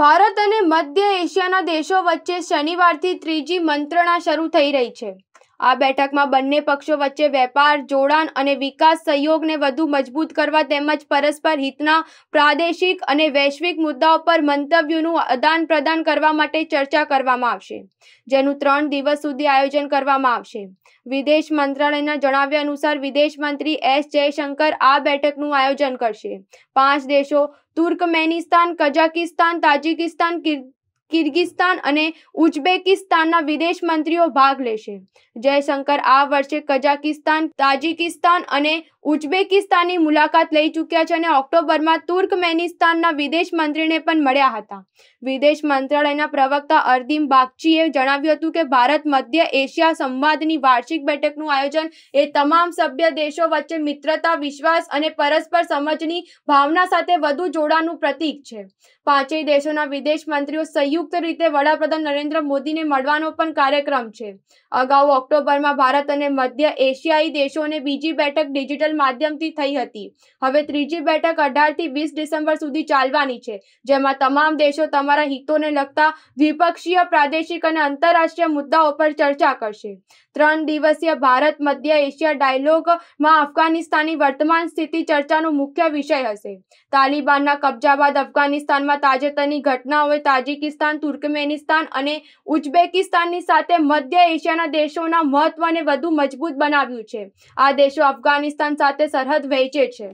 ભારત અને મધ્ય એશિયાના દેશો વચ્ચે શનિવારથી ત્રીજી મંત્રણા શરૂ થઈ રહી છે આ બેઠકમાં બંને પક્ષો વચ્ચે વેપાર જોડાણ અને વિકાસ સહયોગને વધુ મજબૂત કરવા તેમજ પરસ્પર હિતના પ્રાદેશિક અને વૈશ્વિક મુદ્દાઓ પર મંતવ્યોનું આદાન પ્રદાન કરવા માટે ચર્ચા કરવામાં આવશે જેનું ત્રણ દિવસ સુધી આયોજન કરવામાં આવશે વિદેશ મંત્રાલયના જણાવ્યા અનુસાર વિદેશ મંત્રી એસ જયશંકર આ બેઠકનું આયોજન કરશે પાંચ દેશો તુર્કમેનિસ્તાન કઝાકિસ્તાન તાજિકિસ્તાન કિર્ગિસ્તાન અને ઉઝબેકિસ્તાનના વિદેશ મંત્રીઓ ભાગ લેશે જયશંકર આ વર્ષે કઝાકિસ્તાન તાજિકિસ્તાન અને ઉઝબેકિસ્તાનની મુલાકાત લઈ ચૂક્યા છે અને ઓક્ટોબરમાં તુર્કમેનિસ્તાનના વિદેશ મંત્રીને પણ મળ્યા હતા વિદેશ મંત્રાલયના પ્રવક્તા અર્દિમ બાગચીએ જણાવ્યું હતું કે ભારત મધ્ય એશિયા સંવાદની વાર્ષિક બેઠકનું આયોજન એ તમામ સભ્ય દેશો વચ્ચે મિત્રતા વિશ્વાસ અને પરસ્પર સમજની ભાવના સાથે વધુ જોડાણનું પ્રતીક છે પાંચેય દેશોના વિદેશ મંત્રીઓ સંયુક્ત રીતે વડાપ્રધાન નરેન્દ્ર મોદીને મળવાનો પણ કાર્યક્રમ છે અગાઉ ઓક્ટોબરમાં ભારત અને મધ્ય એશિયાઈ દેશોને બીજી બેઠક ડિજિટલ ડિજિટલ માધ્યમથી થઈ હતી હવે ત્રીજી બેઠક અઢારથી વીસ ડિસેમ્બર સુધી ચાલવાની છે જેમાં તમામ દેશો તમારા હિતોને લગતા દ્વિપક્ષીય પ્રાદેશિક અને આંતરરાષ્ટ્રીય મુદ્દાઓ પર ચર્ચા કરશે ત્રણ દિવસીય ભારત મધ્ય એશિયા ડાયલોગમાં અફઘાનિસ્તાનની વર્તમાન સ્થિતિ ચર્ચાનો મુખ્ય વિષય હશે તાલિબાનના કબજા બાદ અફઘાનિસ્તાનમાં તાજેતરની ઘટનાઓએ તાજિકિસ્તાન તુર્કમેનિસ્તાન અને ઉઝબેકિસ્તાનની સાથે મધ્ય એશિયાના દેશોના મહત્વને વધુ મજબૂત બનાવ્યું છે આ દેશો અફઘાનિસ્તાન સાથે સરહદ વહેંચે છે